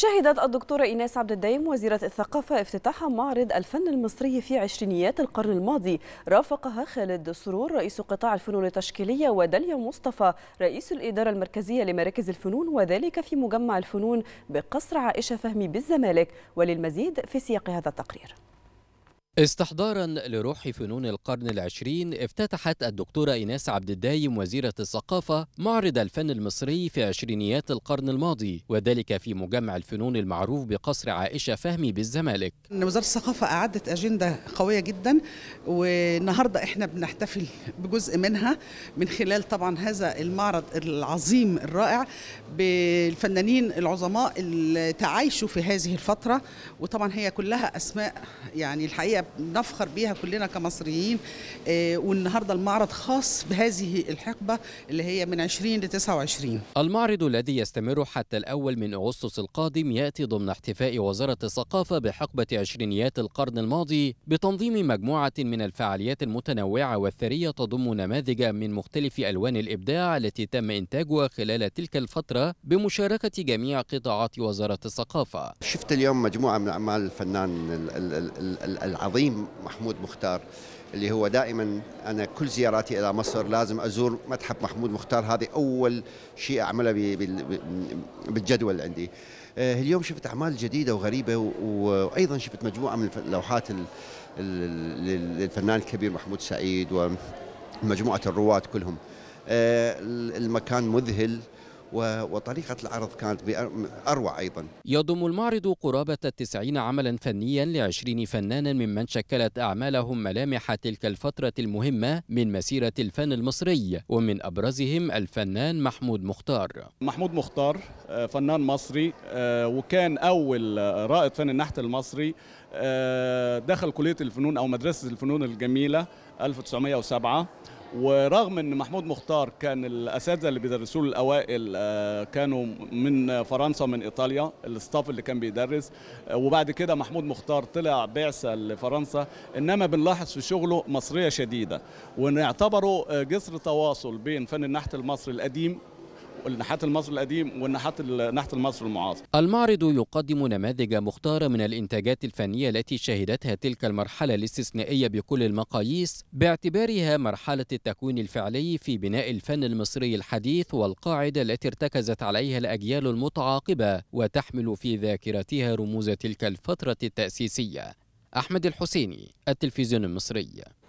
شهدت الدكتورة إيناس عبد الدايم وزيرة الثقافة افتتاح معرض الفن المصري في عشرينيات القرن الماضي رافقها خالد سرور رئيس قطاع الفنون التشكيلية وداليا مصطفى رئيس الإدارة المركزية لمراكز الفنون وذلك في مجمع الفنون بقصر عائشة فهمي بالزمالك وللمزيد في سياق هذا التقرير استحضارا لروح فنون القرن العشرين افتتحت الدكتورة إيناس عبد الدايم وزيرة الثقافة معرض الفن المصري في عشرينيات القرن الماضي وذلك في مجمع الفنون المعروف بقصر عائشة فهمي بالزمالك وزارة الثقافة أعدت أجندة قوية جدا والنهاردة احنا بنحتفل بجزء منها من خلال طبعا هذا المعرض العظيم الرائع بالفنانين العظماء اللي تعايشوا في هذه الفترة وطبعا هي كلها أسماء يعني الحقيقة نفخر بيها كلنا كمصريين آه، والنهارده المعرض خاص بهذه الحقبه اللي هي من 20 ل 29 المعرض الذي يستمر حتى الاول من اغسطس القادم ياتي ضمن احتفاء وزاره الثقافه بحقبه عشرينيات القرن الماضي بتنظيم مجموعه من الفعاليات المتنوعه والثريه تضم نماذج من مختلف الوان الابداع التي تم انتاجها خلال تلك الفتره بمشاركه جميع قطاعات وزاره الثقافه شفت اليوم مجموعه من اعمال الفنان العظيم العظيم محمود مختار اللي هو دائما انا كل زياراتي الى مصر لازم ازور متحف محمود مختار هذه اول شيء اعمله بالجدول عندي آه، اليوم شفت اعمال جديده وغريبه وايضا شفت مجموعه من اللوحات للفنان الكبير محمود سعيد ومجموعه الرواد كلهم آه، المكان مذهل وطريقة العرض كانت أروع أيضا يضم المعرض قرابة 90 عملا فنيا لعشرين فنانا ممن شكلت أعمالهم ملامح تلك الفترة المهمة من مسيرة الفن المصري ومن أبرزهم الفنان محمود مختار محمود مختار آه، فنان مصري آه، وكان أول آه، رائد فن النحت المصري دخل كلية الفنون أو مدرسة الفنون الجميلة 1907 ورغم ان محمود مختار كان الاساتذه اللي بيدرسوا الاوائل آه، كانوا من فرنسا ومن ايطاليا الاستاف اللي كان بيدرس آه، وبعد كده محمود مختار طلع بعثه لفرنسا انما بنلاحظ في شغله مصريه شديده ونعتبره آه، جسر تواصل بين فن النحت المصري القديم النحات المصري القديم والنحات النحت المصري المعاصر المعرض يقدم نماذج مختارة من الإنتاجات الفنية التي شهدتها تلك المرحلة الاستثنائية بكل المقاييس باعتبارها مرحلة التكوين الفعلي في بناء الفن المصري الحديث والقاعدة التي ارتكزت عليها الأجيال المتعاقبة وتحمل في ذاكرتها رموز تلك الفترة التأسيسية أحمد الحسيني التلفزيون المصري